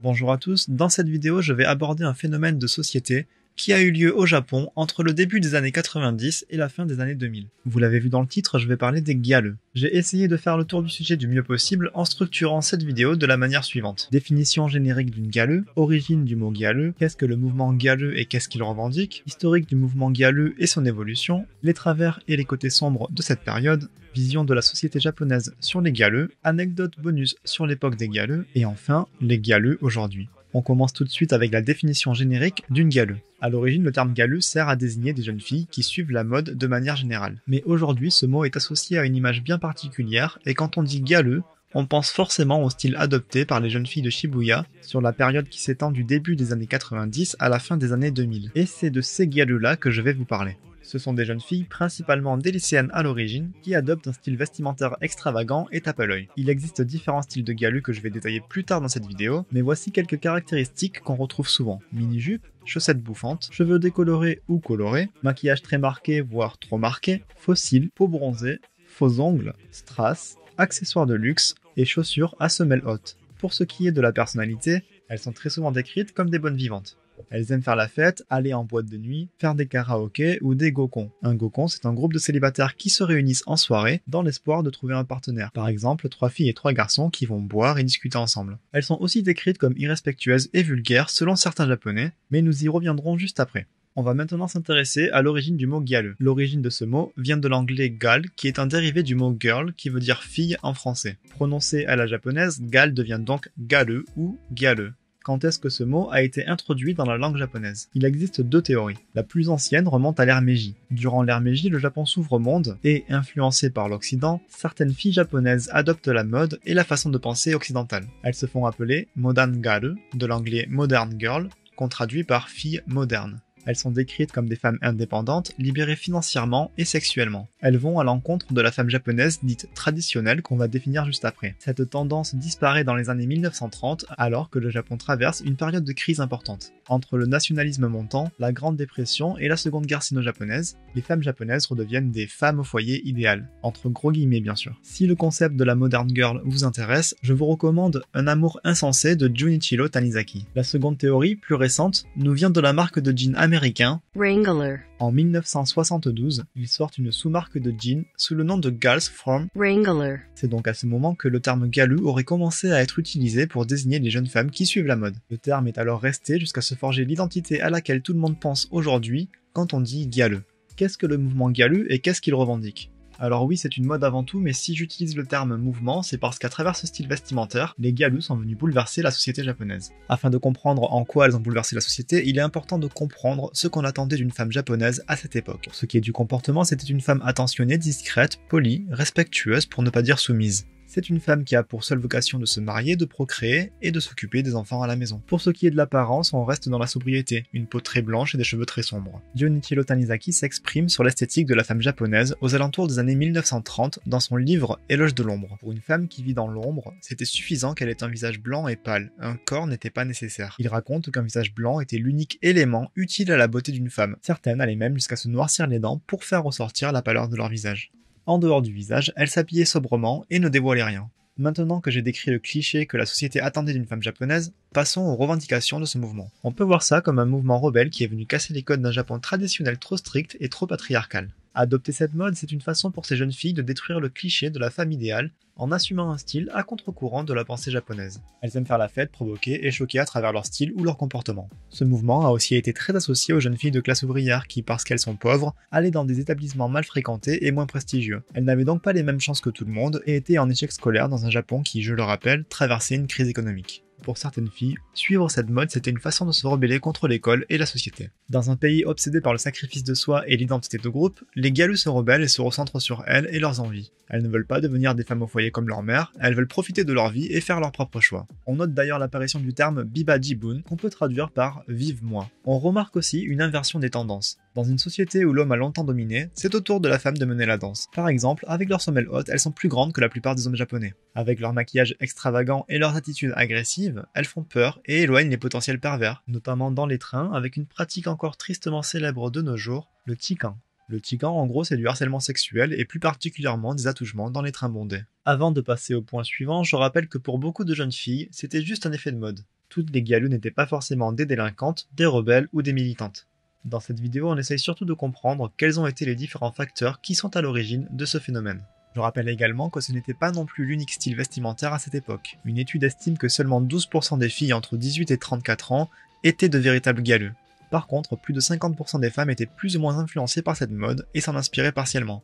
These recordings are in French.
Bonjour à tous, dans cette vidéo je vais aborder un phénomène de société qui a eu lieu au Japon entre le début des années 90 et la fin des années 2000. Vous l'avez vu dans le titre, je vais parler des galeux. J'ai essayé de faire le tour du sujet du mieux possible en structurant cette vidéo de la manière suivante. Définition générique d'une galeux, origine du mot galeux, qu'est-ce que le mouvement galeux et qu'est-ce qu'il revendique, historique du mouvement galeux et son évolution, les travers et les côtés sombres de cette période, vision de la société japonaise sur les galeux, anecdote bonus sur l'époque des galeux, et enfin les galeux aujourd'hui. On commence tout de suite avec la définition générique d'une galeuse. À l'origine, le terme galeuse sert à désigner des jeunes filles qui suivent la mode de manière générale. Mais aujourd'hui, ce mot est associé à une image bien particulière, et quand on dit galeux, on pense forcément au style adopté par les jeunes filles de Shibuya sur la période qui s'étend du début des années 90 à la fin des années 2000. Et c'est de ces galeux-là que je vais vous parler. Ce sont des jeunes filles, principalement des à l'origine, qui adoptent un style vestimentaire extravagant et tape à l'œil. Il existe différents styles de galus que je vais détailler plus tard dans cette vidéo, mais voici quelques caractéristiques qu'on retrouve souvent. Mini-jupe, chaussettes bouffantes, cheveux décolorés ou colorés, maquillage très marqué voire trop marqué, faux peau bronzée, faux ongles, strass, accessoires de luxe et chaussures à semelles haute. Pour ce qui est de la personnalité, elles sont très souvent décrites comme des bonnes vivantes. Elles aiment faire la fête, aller en boîte de nuit, faire des karaokés ou des gokons. Un gokon, c'est un groupe de célibataires qui se réunissent en soirée dans l'espoir de trouver un partenaire. Par exemple, trois filles et trois garçons qui vont boire et discuter ensemble. Elles sont aussi décrites comme irrespectueuses et vulgaires selon certains japonais, mais nous y reviendrons juste après. On va maintenant s'intéresser à l'origine du mot galeux. L'origine de ce mot vient de l'anglais gal, qui est un dérivé du mot girl, qui veut dire fille en français. Prononcé à la japonaise, gal devient donc galeux ou gale quand est-ce que ce mot a été introduit dans la langue japonaise. Il existe deux théories. La plus ancienne remonte à l'ère Meiji. Durant l'ère Meiji, le Japon s'ouvre au monde et, influencé par l'Occident, certaines filles japonaises adoptent la mode et la façon de penser occidentale. Elles se font appeler modern garu, de l'anglais modern girl, qu'on traduit par fille moderne. Elles sont décrites comme des femmes indépendantes, libérées financièrement et sexuellement. Elles vont à l'encontre de la femme japonaise dite traditionnelle qu'on va définir juste après. Cette tendance disparaît dans les années 1930 alors que le Japon traverse une période de crise importante. Entre le nationalisme montant, la Grande Dépression et la Seconde Guerre sino-japonaise, les femmes japonaises redeviennent des femmes au foyer idéales, entre gros guillemets bien sûr. Si le concept de la modern girl vous intéresse, je vous recommande Un amour insensé de Junichiro Tanizaki. La seconde théorie, plus récente, nous vient de la marque de jean américain, Wrangler. En 1972, ils sortent une sous-marque de jeans sous le nom de Gals from Wrangler. C'est donc à ce moment que le terme galu aurait commencé à être utilisé pour désigner les jeunes femmes qui suivent la mode. Le terme est alors resté jusqu'à se forger l'identité à laquelle tout le monde pense aujourd'hui quand on dit galeux. Qu'est-ce que le mouvement galu et qu'est-ce qu'il revendique alors oui, c'est une mode avant tout, mais si j'utilise le terme mouvement, c'est parce qu'à travers ce style vestimentaire, les galus sont venus bouleverser la société japonaise. Afin de comprendre en quoi elles ont bouleversé la société, il est important de comprendre ce qu'on attendait d'une femme japonaise à cette époque. Pour ce qui est du comportement, c'était une femme attentionnée, discrète, polie, respectueuse pour ne pas dire soumise. C'est une femme qui a pour seule vocation de se marier, de procréer et de s'occuper des enfants à la maison. Pour ce qui est de l'apparence, on reste dans la sobriété, une peau très blanche et des cheveux très sombres. Dionichiro Tanizaki s'exprime sur l'esthétique de la femme japonaise aux alentours des années 1930 dans son livre Éloge de l'ombre. Pour une femme qui vit dans l'ombre, c'était suffisant qu'elle ait un visage blanc et pâle, un corps n'était pas nécessaire. Il raconte qu'un visage blanc était l'unique élément utile à la beauté d'une femme. Certaines allaient même jusqu'à se noircir les dents pour faire ressortir la pâleur de leur visage. En dehors du visage, elle s'habillait sobrement et ne dévoilait rien. Maintenant que j'ai décrit le cliché que la société attendait d'une femme japonaise, passons aux revendications de ce mouvement. On peut voir ça comme un mouvement rebelle qui est venu casser les codes d'un Japon traditionnel trop strict et trop patriarcal. Adopter cette mode, c'est une façon pour ces jeunes filles de détruire le cliché de la femme idéale en assumant un style à contre-courant de la pensée japonaise. Elles aiment faire la fête, provoquer et choquer à travers leur style ou leur comportement. Ce mouvement a aussi été très associé aux jeunes filles de classe ouvrière qui, parce qu'elles sont pauvres, allaient dans des établissements mal fréquentés et moins prestigieux. Elles n'avaient donc pas les mêmes chances que tout le monde et étaient en échec scolaire dans un Japon qui, je le rappelle, traversait une crise économique pour certaines filles, suivre cette mode c'était une façon de se rebeller contre l'école et la société. Dans un pays obsédé par le sacrifice de soi et l'identité de groupe, les galus se rebellent et se recentrent sur elles et leurs envies. Elles ne veulent pas devenir des femmes au foyer comme leur mère, elles veulent profiter de leur vie et faire leur propre choix. On note d'ailleurs l'apparition du terme Biba Jibun qu'on peut traduire par Vive-moi. On remarque aussi une inversion des tendances. Dans une société où l'homme a longtemps dominé, c'est au tour de la femme de mener la danse. Par exemple, avec leurs sommelles hautes, elles sont plus grandes que la plupart des hommes japonais. Avec leur maquillage extravagant et leurs attitudes agressives, elles font peur et éloignent les potentiels pervers, notamment dans les trains avec une pratique encore tristement célèbre de nos jours, le tikan. Le tikan, en gros, c'est du harcèlement sexuel et plus particulièrement des attouchements dans les trains bondés. Avant de passer au point suivant, je rappelle que pour beaucoup de jeunes filles, c'était juste un effet de mode. Toutes les gyalus n'étaient pas forcément des délinquantes, des rebelles ou des militantes. Dans cette vidéo, on essaye surtout de comprendre quels ont été les différents facteurs qui sont à l'origine de ce phénomène. Je rappelle également que ce n'était pas non plus l'unique style vestimentaire à cette époque. Une étude estime que seulement 12% des filles entre 18 et 34 ans étaient de véritables galeux. Par contre, plus de 50% des femmes étaient plus ou moins influencées par cette mode et s'en inspiraient partiellement.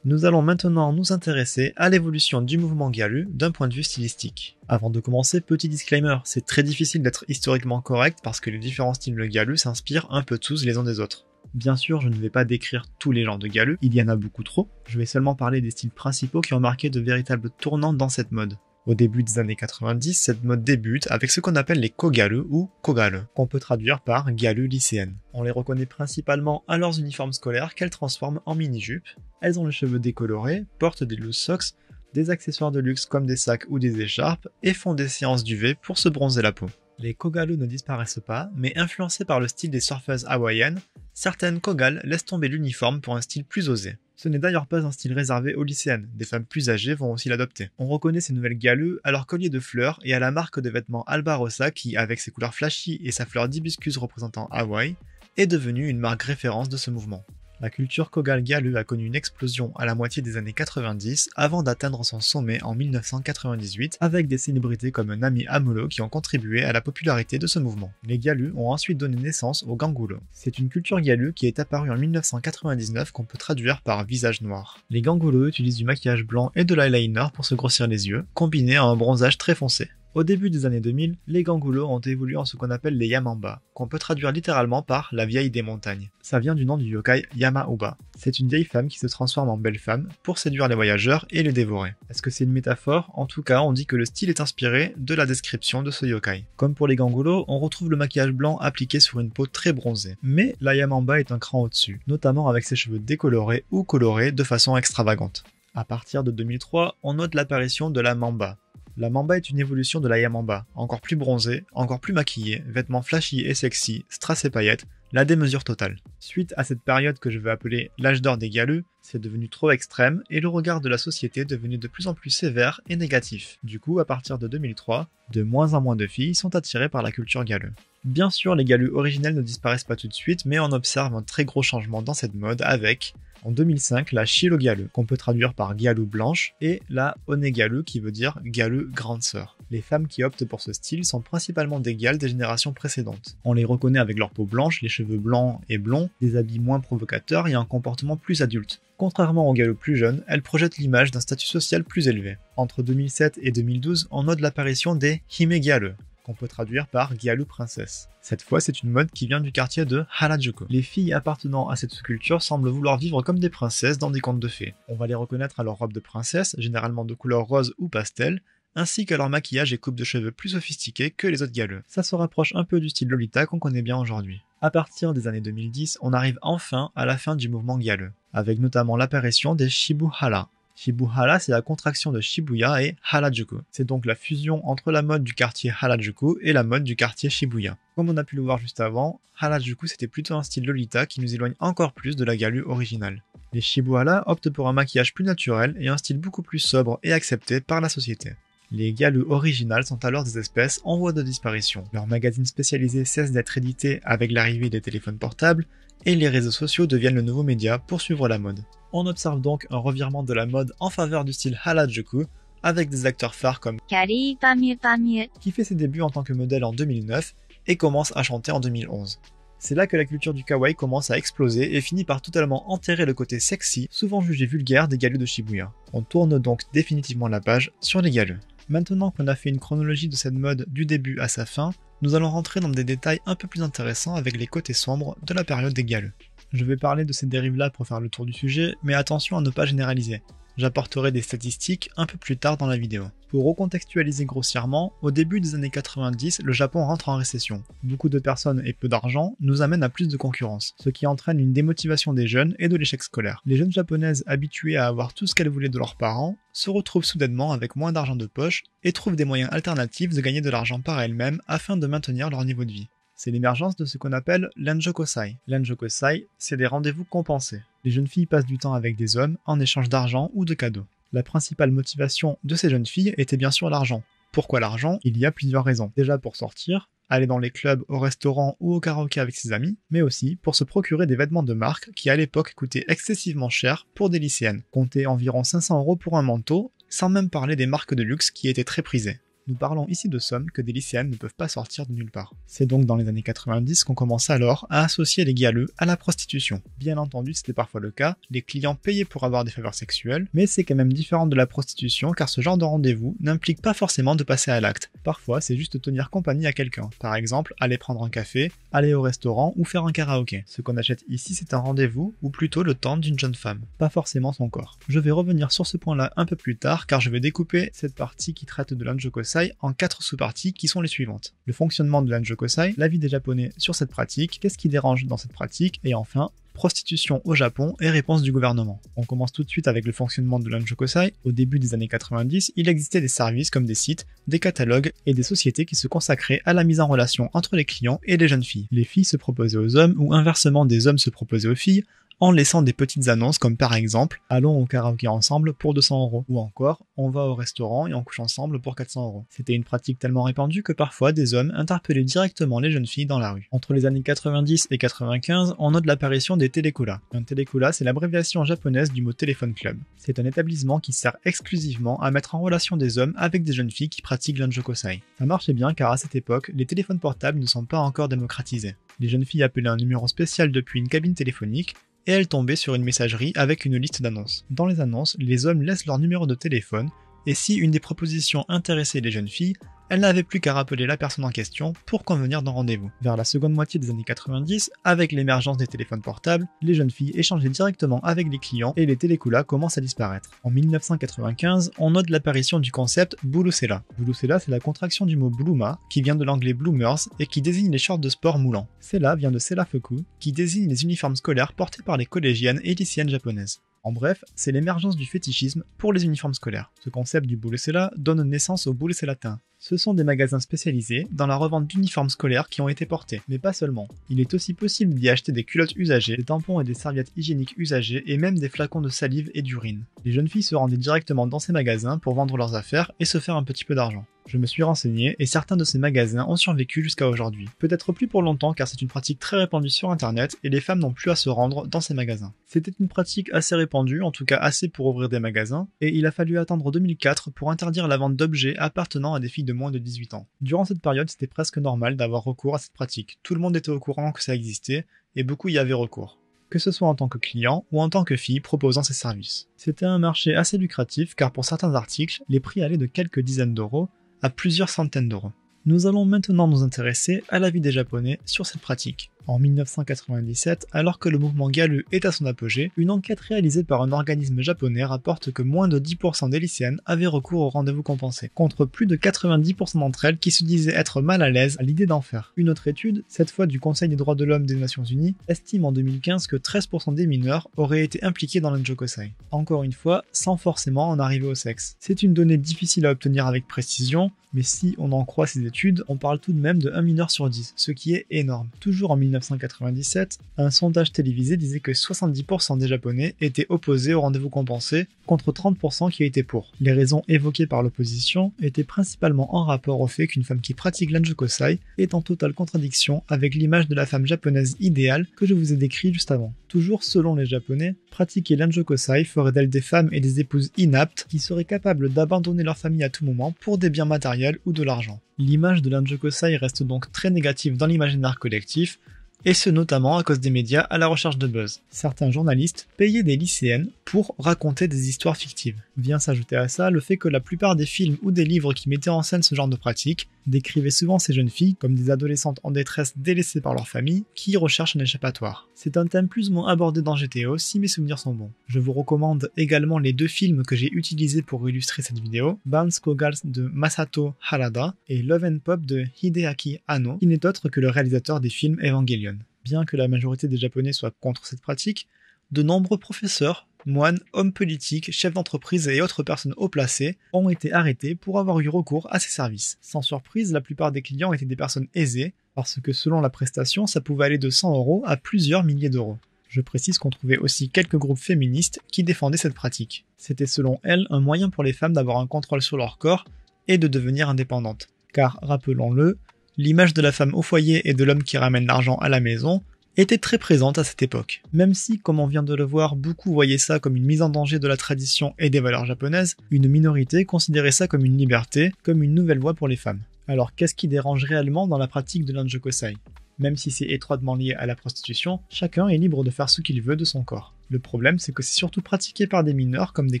Nous allons maintenant nous intéresser à l'évolution du mouvement Galu d'un point de vue stylistique. Avant de commencer, petit disclaimer, c'est très difficile d'être historiquement correct parce que les différents styles de Galu s'inspirent un peu tous les uns des autres. Bien sûr, je ne vais pas décrire tous les genres de Galu, il y en a beaucoup trop, je vais seulement parler des styles principaux qui ont marqué de véritables tournants dans cette mode au début des années 90, cette mode débute avec ce qu'on appelle les kogalus ou kogale, qu'on peut traduire par galu lycéenne. On les reconnaît principalement à leurs uniformes scolaires qu'elles transforment en mini-jupes. Elles ont les cheveux décolorés, portent des loose socks, des accessoires de luxe comme des sacs ou des écharpes et font des séances d'UV pour se bronzer la peau. Les kogalu ne disparaissent pas, mais influencées par le style des surfeuses hawaïennes, certaines Kogal laissent tomber l'uniforme pour un style plus osé. Ce n'est d'ailleurs pas un style réservé aux lycéennes, des femmes plus âgées vont aussi l'adopter. On reconnaît ces nouvelles galeux à leur collier de fleurs et à la marque de vêtements Alba qui, avec ses couleurs flashy et sa fleur d'hibiscus représentant Hawaï, est devenue une marque référence de ce mouvement. La culture Kogal Gyalu a connu une explosion à la moitié des années 90 avant d'atteindre son sommet en 1998 avec des célébrités comme Nami Amolo qui ont contribué à la popularité de ce mouvement. Les galus ont ensuite donné naissance au gangulo. C'est une culture Gyalu qui est apparue en 1999 qu'on peut traduire par visage noir. Les gangulo utilisent du maquillage blanc et de l'eyeliner pour se grossir les yeux, combiné à un bronzage très foncé. Au début des années 2000, les gangoulos ont évolué en ce qu'on appelle les Yamamba, qu'on peut traduire littéralement par la vieille des montagnes. Ça vient du nom du yokai Yamauba. C'est une vieille femme qui se transforme en belle femme pour séduire les voyageurs et les dévorer. Est-ce que c'est une métaphore En tout cas, on dit que le style est inspiré de la description de ce yokai. Comme pour les gangoulos, on retrouve le maquillage blanc appliqué sur une peau très bronzée. Mais la Yamamba est un cran au-dessus, notamment avec ses cheveux décolorés ou colorés de façon extravagante. À partir de 2003, on note l'apparition de la mamba, la mamba est une évolution de la yamamba, encore plus bronzée, encore plus maquillée, vêtements flashy et sexy, strass et paillettes, la démesure totale. Suite à cette période que je veux appeler l'âge d'or des galeux, c'est devenu trop extrême et le regard de la société est devenu de plus en plus sévère et négatif. Du coup, à partir de 2003, de moins en moins de filles sont attirées par la culture galeux. Bien sûr, les galus originels ne disparaissent pas tout de suite, mais on observe un très gros changement dans cette mode avec, en 2005, la Shilogalu, qu'on peut traduire par Galou blanche, et la onegaleu, qui veut dire galue grande sœur. Les femmes qui optent pour ce style sont principalement des gales des générations précédentes. On les reconnaît avec leur peau blanche, les cheveux blancs et blonds, des habits moins provocateurs et un comportement plus adulte. Contrairement aux galues plus jeunes, elles projettent l'image d'un statut social plus élevé. Entre 2007 et 2012, on note l'apparition des himegaleu. On peut traduire par Gyalu princesse. Cette fois, c'est une mode qui vient du quartier de Harajuku. Les filles appartenant à cette culture semblent vouloir vivre comme des princesses dans des contes de fées. On va les reconnaître à leur robe de princesse, généralement de couleur rose ou pastel, ainsi qu'à leur maquillage et coupe de cheveux plus sophistiqués que les autres galeux. Ça se rapproche un peu du style Lolita qu'on connaît bien aujourd'hui. À partir des années 2010, on arrive enfin à la fin du mouvement galeux, avec notamment l'apparition des Shibuhara, Shibuhara, c'est la contraction de Shibuya et Harajuku. C'est donc la fusion entre la mode du quartier Harajuku et la mode du quartier Shibuya. Comme on a pu le voir juste avant, Harajuku c'était plutôt un style Lolita qui nous éloigne encore plus de la galue originale. Les Shibuhara optent pour un maquillage plus naturel et un style beaucoup plus sobre et accepté par la société. Les galus originales sont alors des espèces en voie de disparition. Leurs magazines spécialisés cessent d'être édités avec l'arrivée des téléphones portables et les réseaux sociaux deviennent le nouveau média pour suivre la mode. On observe donc un revirement de la mode en faveur du style Harajuku avec des acteurs phares comme Kari Pamie Pamie, qui fait ses débuts en tant que modèle en 2009 et commence à chanter en 2011. C'est là que la culture du kawaii commence à exploser et finit par totalement enterrer le côté sexy, souvent jugé vulgaire des galus de Shibuya. On tourne donc définitivement la page sur les galus. Maintenant qu'on a fait une chronologie de cette mode du début à sa fin, nous allons rentrer dans des détails un peu plus intéressants avec les côtés sombres de la période des galeux. Je vais parler de ces dérives-là pour faire le tour du sujet, mais attention à ne pas généraliser. J'apporterai des statistiques un peu plus tard dans la vidéo. Pour recontextualiser grossièrement, au début des années 90, le Japon rentre en récession. Beaucoup de personnes et peu d'argent nous amènent à plus de concurrence, ce qui entraîne une démotivation des jeunes et de l'échec scolaire. Les jeunes japonaises habituées à avoir tout ce qu'elles voulaient de leurs parents se retrouvent soudainement avec moins d'argent de poche et trouvent des moyens alternatifs de gagner de l'argent par elles-mêmes afin de maintenir leur niveau de vie c'est l'émergence de ce qu'on appelle l'anjokosai. L'anjokosai, c'est des rendez-vous compensés. Les jeunes filles passent du temps avec des hommes en échange d'argent ou de cadeaux. La principale motivation de ces jeunes filles était bien sûr l'argent. Pourquoi l'argent Il y a plusieurs raisons. Déjà pour sortir, aller dans les clubs, au restaurant ou au karaoké avec ses amis, mais aussi pour se procurer des vêtements de marque qui à l'époque coûtaient excessivement cher pour des lycéennes. Comptez environ 500 euros pour un manteau, sans même parler des marques de luxe qui étaient très prisées nous parlons ici de sommes que des lycéennes ne peuvent pas sortir de nulle part. C'est donc dans les années 90 qu'on commence alors à associer les galeux à la prostitution. Bien entendu, c'était parfois le cas, les clients payaient pour avoir des faveurs sexuelles, mais c'est quand même différent de la prostitution car ce genre de rendez-vous n'implique pas forcément de passer à l'acte. Parfois, c'est juste tenir compagnie à quelqu'un. Par exemple, aller prendre un café, aller au restaurant ou faire un karaoké. Ce qu'on achète ici, c'est un rendez-vous ou plutôt le temps d'une jeune femme, pas forcément son corps. Je vais revenir sur ce point-là un peu plus tard car je vais découper cette partie qui traite de l'anjokosa en quatre sous-parties qui sont les suivantes. Le fonctionnement de l'Anjo Kosai, l'avis des Japonais sur cette pratique, qu'est-ce qui dérange dans cette pratique, et enfin, prostitution au Japon et réponse du gouvernement. On commence tout de suite avec le fonctionnement de l'Anjokosai. Au début des années 90, il existait des services comme des sites, des catalogues et des sociétés qui se consacraient à la mise en relation entre les clients et les jeunes filles. Les filles se proposaient aux hommes ou inversement des hommes se proposaient aux filles, en laissant des petites annonces comme par exemple allons au karaoké ensemble pour 200 euros ou encore on va au restaurant et on couche ensemble pour 400 euros. C'était une pratique tellement répandue que parfois des hommes interpellaient directement les jeunes filles dans la rue. Entre les années 90 et 95, on note l'apparition des télécolas. Un télécola, c'est l'abréviation japonaise du mot téléphone club. C'est un établissement qui sert exclusivement à mettre en relation des hommes avec des jeunes filles qui pratiquent l'anjokosai. Ça marchait bien car à cette époque, les téléphones portables ne sont pas encore démocratisés. Les jeunes filles appelaient un numéro spécial depuis une cabine téléphonique et elle tombait sur une messagerie avec une liste d'annonces. Dans les annonces, les hommes laissent leur numéro de téléphone et si une des propositions intéressait les jeunes filles, elle n'avaient plus qu'à rappeler la personne en question pour convenir d'un rendez-vous. Vers la seconde moitié des années 90, avec l'émergence des téléphones portables, les jeunes filles échangeaient directement avec les clients et les télécoulas commencent à disparaître. En 1995, on note l'apparition du concept Boulousela. Boulousela, c'est la contraction du mot Blooma qui vient de l'anglais bloomers et qui désigne les shorts de sport moulants. Sela vient de Sela Fuku, qui désigne les uniformes scolaires portés par les collégiennes et lycéennes japonaises. En bref, c'est l'émergence du fétichisme pour les uniformes scolaires. Ce concept du cela donne naissance au latin. Ce sont des magasins spécialisés dans la revente d'uniformes scolaires qui ont été portés, mais pas seulement. Il est aussi possible d'y acheter des culottes usagées, des tampons et des serviettes hygiéniques usagées et même des flacons de salive et d'urine. Les jeunes filles se rendaient directement dans ces magasins pour vendre leurs affaires et se faire un petit peu d'argent. Je me suis renseigné et certains de ces magasins ont survécu jusqu'à aujourd'hui. Peut-être plus pour longtemps car c'est une pratique très répandue sur internet et les femmes n'ont plus à se rendre dans ces magasins. C'était une pratique assez répandue, en tout cas assez pour ouvrir des magasins, et il a fallu attendre 2004 pour interdire la vente d'objets appartenant à des filles de de 18 ans. Durant cette période, c'était presque normal d'avoir recours à cette pratique. Tout le monde était au courant que ça existait, et beaucoup y avaient recours que ce soit en tant que client ou en tant que fille proposant ces services. C'était un marché assez lucratif car pour certains articles, les prix allaient de quelques dizaines d'euros à plusieurs centaines d'euros. Nous allons maintenant nous intéresser à la vie des Japonais sur cette pratique en 1997, alors que le mouvement Galu est à son apogée, une enquête réalisée par un organisme japonais rapporte que moins de 10% des lycéennes avaient recours au rendez-vous compensé, contre plus de 90% d'entre elles qui se disaient être mal à l'aise à l'idée d'en faire. Une autre étude, cette fois du Conseil des droits de l'homme des Nations Unies, estime en 2015 que 13% des mineurs auraient été impliqués dans l'enjokosai. Encore une fois, sans forcément en arriver au sexe. C'est une donnée difficile à obtenir avec précision, mais si on en croit ces études, on parle tout de même de 1 mineur sur 10, ce qui est énorme. Toujours en 1997, un sondage télévisé disait que 70% des Japonais étaient opposés au rendez-vous compensé, contre 30% qui étaient pour. Les raisons évoquées par l'opposition étaient principalement en rapport au fait qu'une femme qui pratique l'anjokosai est en totale contradiction avec l'image de la femme japonaise idéale que je vous ai décrite juste avant. Toujours selon les Japonais, pratiquer l'Anjokosai ferait d'elle des femmes et des épouses inaptes qui seraient capables d'abandonner leur famille à tout moment pour des biens matériels ou de l'argent. L'image de l'Anjokosai reste donc très négative dans l'imaginaire collectif, et ce notamment à cause des médias à la recherche de buzz. Certains journalistes payaient des lycéennes pour raconter des histoires fictives. Vient s'ajouter à ça le fait que la plupart des films ou des livres qui mettaient en scène ce genre de pratique décrivait souvent ces jeunes filles comme des adolescentes en détresse délaissées par leur famille qui recherchent un échappatoire. C'est un thème plus ou moins abordé dans GTO si mes souvenirs sont bons. Je vous recommande également les deux films que j'ai utilisés pour illustrer cette vidéo, Banskogals Kogals de Masato Harada et Love and Pop de Hideaki Anno, qui n'est autre que le réalisateur des films Evangelion. Bien que la majorité des Japonais soient contre cette pratique, de nombreux professeurs, moines, hommes politiques, chefs d'entreprise et autres personnes haut placées ont été arrêtés pour avoir eu recours à ces services. Sans surprise, la plupart des clients étaient des personnes aisées, parce que selon la prestation, ça pouvait aller de 100 euros à plusieurs milliers d'euros. Je précise qu'on trouvait aussi quelques groupes féministes qui défendaient cette pratique. C'était selon elles un moyen pour les femmes d'avoir un contrôle sur leur corps et de devenir indépendantes. Car, rappelons-le, l'image de la femme au foyer et de l'homme qui ramène l'argent à la maison était très présente à cette époque. Même si, comme on vient de le voir, beaucoup voyaient ça comme une mise en danger de la tradition et des valeurs japonaises, une minorité considérait ça comme une liberté, comme une nouvelle voie pour les femmes. Alors qu'est-ce qui dérange réellement dans la pratique de l'anjokosai Même si c'est étroitement lié à la prostitution, chacun est libre de faire ce qu'il veut de son corps. Le problème, c'est que c'est surtout pratiqué par des mineurs comme des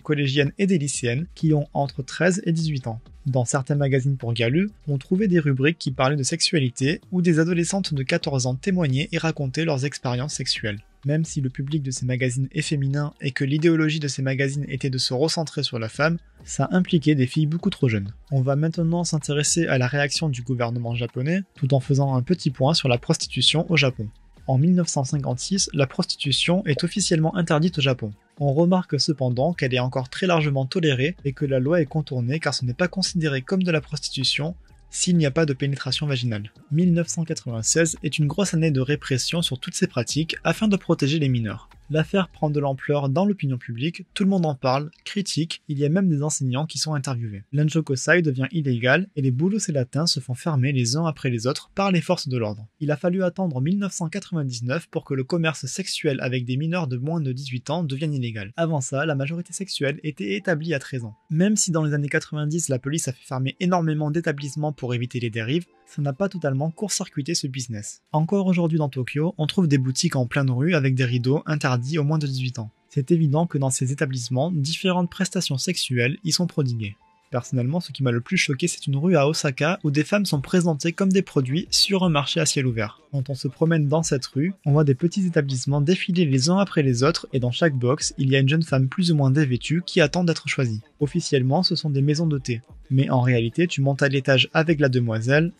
collégiennes et des lycéennes qui ont entre 13 et 18 ans. Dans certains magazines pour galus, on trouvait des rubriques qui parlaient de sexualité où des adolescentes de 14 ans témoignaient et racontaient leurs expériences sexuelles. Même si le public de ces magazines est féminin et que l'idéologie de ces magazines était de se recentrer sur la femme, ça impliquait des filles beaucoup trop jeunes. On va maintenant s'intéresser à la réaction du gouvernement japonais tout en faisant un petit point sur la prostitution au Japon en 1956, la prostitution est officiellement interdite au Japon. On remarque cependant qu'elle est encore très largement tolérée et que la loi est contournée car ce n'est pas considéré comme de la prostitution s'il n'y a pas de pénétration vaginale. 1996 est une grosse année de répression sur toutes ces pratiques afin de protéger les mineurs. L'affaire prend de l'ampleur dans l'opinion publique, tout le monde en parle, critique, il y a même des enseignants qui sont interviewés. Kosai devient illégal et les boulots et latins se font fermer les uns après les autres par les forces de l'ordre. Il a fallu attendre 1999 pour que le commerce sexuel avec des mineurs de moins de 18 ans devienne illégal. Avant ça, la majorité sexuelle était établie à 13 ans. Même si dans les années 90 la police a fait fermer énormément d'établissements pour éviter les dérives, ça n'a pas totalement court-circuité ce business. Encore aujourd'hui dans Tokyo, on trouve des boutiques en pleine rue avec des rideaux interdits aux moins de 18 ans. C'est évident que dans ces établissements, différentes prestations sexuelles y sont prodiguées. Personnellement, ce qui m'a le plus choqué, c'est une rue à Osaka où des femmes sont présentées comme des produits sur un marché à ciel ouvert. Quand on se promène dans cette rue, on voit des petits établissements défiler les uns après les autres et dans chaque box, il y a une jeune femme plus ou moins dévêtue qui attend d'être choisie. Officiellement, ce sont des maisons de thé. Mais en réalité, tu montes à l'étage avec la demoiselle,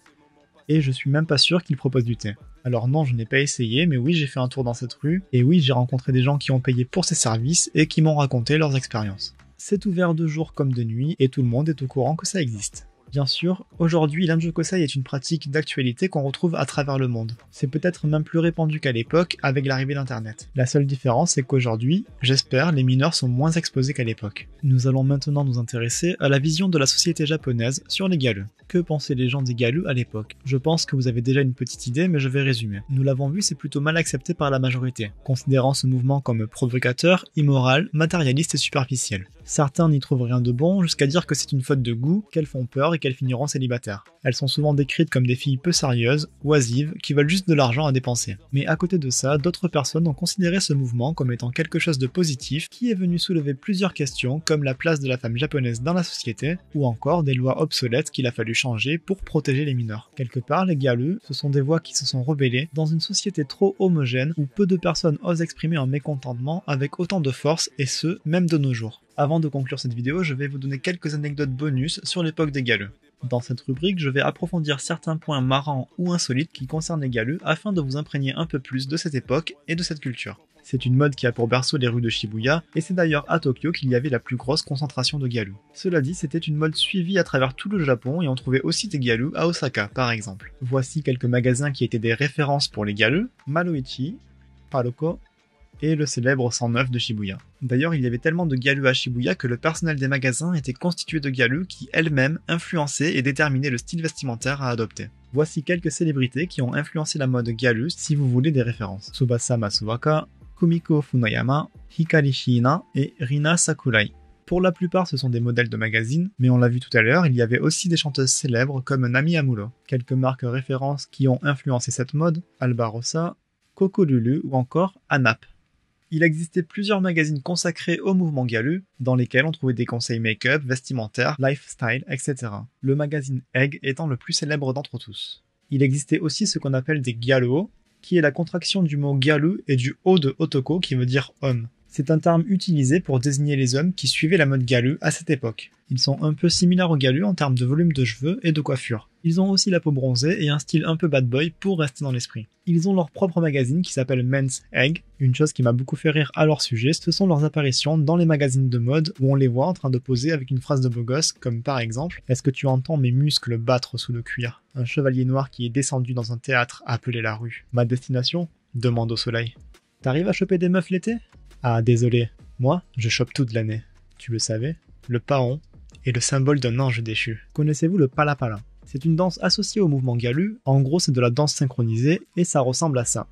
et je suis même pas sûr qu'il propose du thé. Alors non, je n'ai pas essayé, mais oui, j'ai fait un tour dans cette rue, et oui, j'ai rencontré des gens qui ont payé pour ces services et qui m'ont raconté leurs expériences. C'est ouvert de jour comme de nuit, et tout le monde est au courant que ça existe. Bien sûr, aujourd'hui, l'Anjokosai est une pratique d'actualité qu'on retrouve à travers le monde. C'est peut-être même plus répandu qu'à l'époque avec l'arrivée d'Internet. La seule différence, c'est qu'aujourd'hui, j'espère, les mineurs sont moins exposés qu'à l'époque. Nous allons maintenant nous intéresser à la vision de la société japonaise sur les galeux. Que pensaient les gens des galus à l'époque Je pense que vous avez déjà une petite idée, mais je vais résumer. Nous l'avons vu, c'est plutôt mal accepté par la majorité, considérant ce mouvement comme provocateur, immoral, matérialiste et superficiel. Certains n'y trouvent rien de bon, jusqu'à dire que c'est une faute de goût, qu'elles font peur et qu'elles finiront célibataires. Elles sont souvent décrites comme des filles peu sérieuses, oisives, qui veulent juste de l'argent à dépenser. Mais à côté de ça, d'autres personnes ont considéré ce mouvement comme étant quelque chose de positif, qui est venu soulever plusieurs questions comme la place de la femme japonaise dans la société, ou encore des lois obsolètes qu'il a fallu changer pour protéger les mineurs. Quelque part, les galeux, ce sont des voix qui se sont rebellées dans une société trop homogène où peu de personnes osent exprimer un mécontentement avec autant de force et ce, même de nos jours. Avant de conclure cette vidéo, je vais vous donner quelques anecdotes bonus sur l'époque des Galeux. Dans cette rubrique, je vais approfondir certains points marrants ou insolites qui concernent les Galeux afin de vous imprégner un peu plus de cette époque et de cette culture. C'est une mode qui a pour berceau les rues de Shibuya, et c'est d'ailleurs à Tokyo qu'il y avait la plus grosse concentration de galus. Cela dit, c'était une mode suivie à travers tout le Japon et on trouvait aussi des galus à Osaka par exemple. Voici quelques magasins qui étaient des références pour les galus Maloichi, Paroko, et le célèbre 109 de Shibuya. D'ailleurs, il y avait tellement de galus à Shibuya que le personnel des magasins était constitué de galus qui elles-mêmes influençaient et déterminaient le style vestimentaire à adopter. Voici quelques célébrités qui ont influencé la mode galus si vous voulez des références. Tsubasa Masuwaka, Kumiko Funayama, Hikari Shina et Rina Sakurai. Pour la plupart, ce sont des modèles de magazines, mais on l'a vu tout à l'heure, il y avait aussi des chanteuses célèbres comme Nami Amuro. Quelques marques références qui ont influencé cette mode, Albarossa, Kokolulu ou encore Anap il existait plusieurs magazines consacrés au mouvement galu, dans lesquels on trouvait des conseils make-up, vestimentaire, lifestyle, etc. Le magazine Egg étant le plus célèbre d'entre tous. Il existait aussi ce qu'on appelle des galos, qui est la contraction du mot galu et du haut de otoko qui veut dire homme. C'est un terme utilisé pour désigner les hommes qui suivaient la mode galu à cette époque. Ils sont un peu similaires aux galu en termes de volume de cheveux et de coiffure. Ils ont aussi la peau bronzée et un style un peu bad boy pour rester dans l'esprit. Ils ont leur propre magazine qui s'appelle Men's Egg. Une chose qui m'a beaucoup fait rire à leur sujet, ce sont leurs apparitions dans les magazines de mode où on les voit en train de poser avec une phrase de beau gosse, comme par exemple Est-ce que tu entends mes muscles battre sous le cuir Un chevalier noir qui est descendu dans un théâtre appelé la rue. Ma destination Demande au soleil. T'arrives à choper des meufs l'été Ah, désolé. Moi, je chope toute l'année. Tu le savais Le paon est le symbole d'un ange déchu. Connaissez-vous le palapala c'est une danse associée au mouvement galu, en gros c'est de la danse synchronisée et ça ressemble à ça.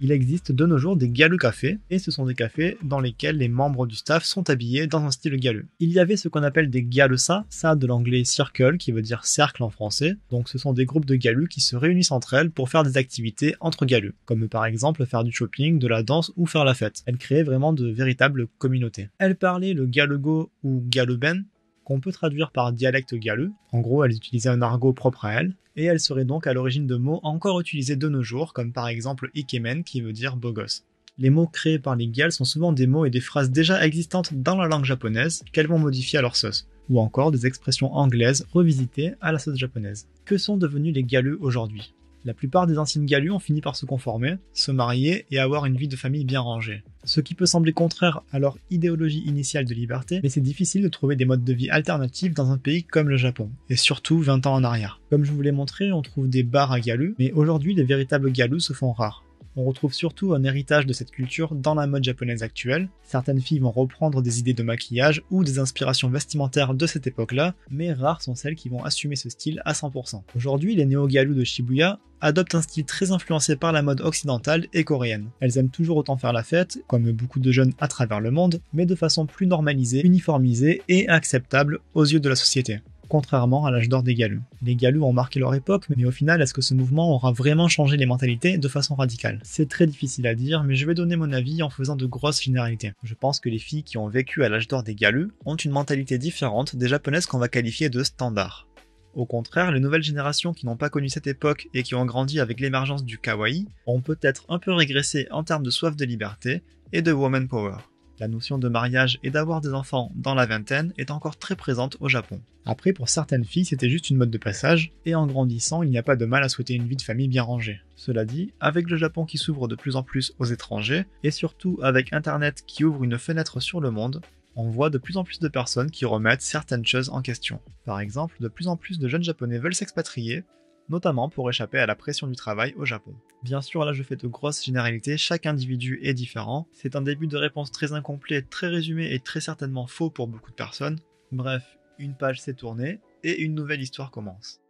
Il existe de nos jours des galeux cafés, et ce sont des cafés dans lesquels les membres du staff sont habillés dans un style galeux. Il y avait ce qu'on appelle des galusas, ça de l'anglais circle qui veut dire cercle en français, donc ce sont des groupes de galus qui se réunissent entre elles pour faire des activités entre galeux, comme par exemple faire du shopping, de la danse ou faire la fête. Elles créaient vraiment de véritables communautés. Elles parlaient le galugo ou galuben qu'on peut traduire par dialecte galeux. En gros, elles utilisaient un argot propre à elles, et elles seraient donc à l'origine de mots encore utilisés de nos jours, comme par exemple Ikemen qui veut dire beau gosse. Les mots créés par les gales sont souvent des mots et des phrases déjà existantes dans la langue japonaise qu'elles vont modifier à leur sauce, ou encore des expressions anglaises revisitées à la sauce japonaise. Que sont devenus les galeux aujourd'hui la plupart des Galus ont fini par se conformer, se marier et avoir une vie de famille bien rangée. Ce qui peut sembler contraire à leur idéologie initiale de liberté, mais c'est difficile de trouver des modes de vie alternatifs dans un pays comme le Japon, et surtout 20 ans en arrière. Comme je vous l'ai montré, on trouve des bars à Galus, mais aujourd'hui les véritables Galus se font rares on retrouve surtout un héritage de cette culture dans la mode japonaise actuelle. Certaines filles vont reprendre des idées de maquillage ou des inspirations vestimentaires de cette époque-là, mais rares sont celles qui vont assumer ce style à 100%. Aujourd'hui, les néo-galous de Shibuya adoptent un style très influencé par la mode occidentale et coréenne. Elles aiment toujours autant faire la fête, comme beaucoup de jeunes à travers le monde, mais de façon plus normalisée, uniformisée et acceptable aux yeux de la société contrairement à l'âge d'or des Galus. Les Galus ont marqué leur époque, mais au final, est-ce que ce mouvement aura vraiment changé les mentalités de façon radicale C'est très difficile à dire, mais je vais donner mon avis en faisant de grosses généralités. Je pense que les filles qui ont vécu à l'âge d'or des Galus ont une mentalité différente des japonaises qu'on va qualifier de standard. Au contraire, les nouvelles générations qui n'ont pas connu cette époque et qui ont grandi avec l'émergence du kawaii ont peut-être un peu régressé en termes de soif de liberté et de woman power. La notion de mariage et d'avoir des enfants dans la vingtaine est encore très présente au Japon. Après, pour certaines filles, c'était juste une mode de passage, et en grandissant, il n'y a pas de mal à souhaiter une vie de famille bien rangée. Cela dit, avec le Japon qui s'ouvre de plus en plus aux étrangers, et surtout avec Internet qui ouvre une fenêtre sur le monde, on voit de plus en plus de personnes qui remettent certaines choses en question. Par exemple, de plus en plus de jeunes japonais veulent s'expatrier, notamment pour échapper à la pression du travail au Japon. Bien sûr, là je fais de grosses généralités, chaque individu est différent. C'est un début de réponse très incomplet, très résumé et très certainement faux pour beaucoup de personnes. Bref, une page s'est tournée et une nouvelle histoire commence.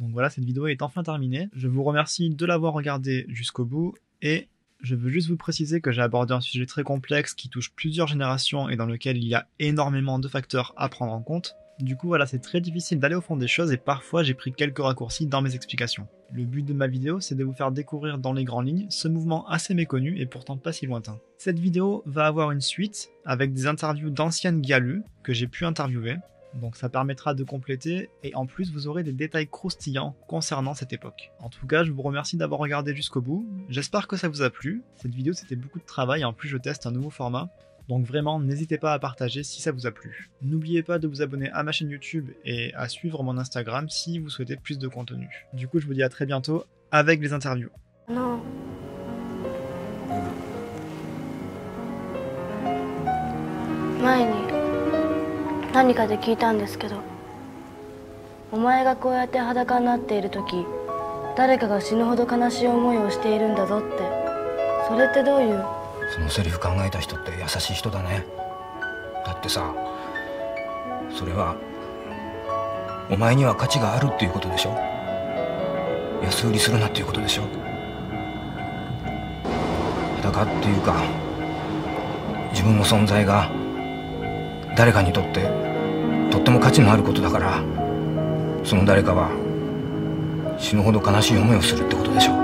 Donc voilà, cette vidéo est enfin terminée. Je vous remercie de l'avoir regardée jusqu'au bout et je veux juste vous préciser que j'ai abordé un sujet très complexe qui touche plusieurs générations et dans lequel il y a énormément de facteurs à prendre en compte. Du coup, voilà, c'est très difficile d'aller au fond des choses et parfois j'ai pris quelques raccourcis dans mes explications. Le but de ma vidéo, c'est de vous faire découvrir dans les grandes lignes ce mouvement assez méconnu et pourtant pas si lointain. Cette vidéo va avoir une suite avec des interviews d'anciennes Galus que j'ai pu interviewer, donc ça permettra de compléter et en plus vous aurez des détails croustillants concernant cette époque. En tout cas, je vous remercie d'avoir regardé jusqu'au bout, j'espère que ça vous a plu. Cette vidéo c'était beaucoup de travail, en plus je teste un nouveau format. Donc vraiment, n'hésitez pas à partager si ça vous a plu. N'oubliez pas de vous abonner à ma chaîne YouTube et à suivre mon Instagram si vous souhaitez plus de contenu. Du coup, je vous dis à très bientôt avec les interviews. Non. そのセリフ考えた人って優しい人だねだってさそれはお前には価値があるっていうことでしょ安売りするなっていうことでしょ裸っていうか自分の存在が誰かにとってとっても価値のあることだからその誰かは死ぬほど悲しい思いをするってことでしょ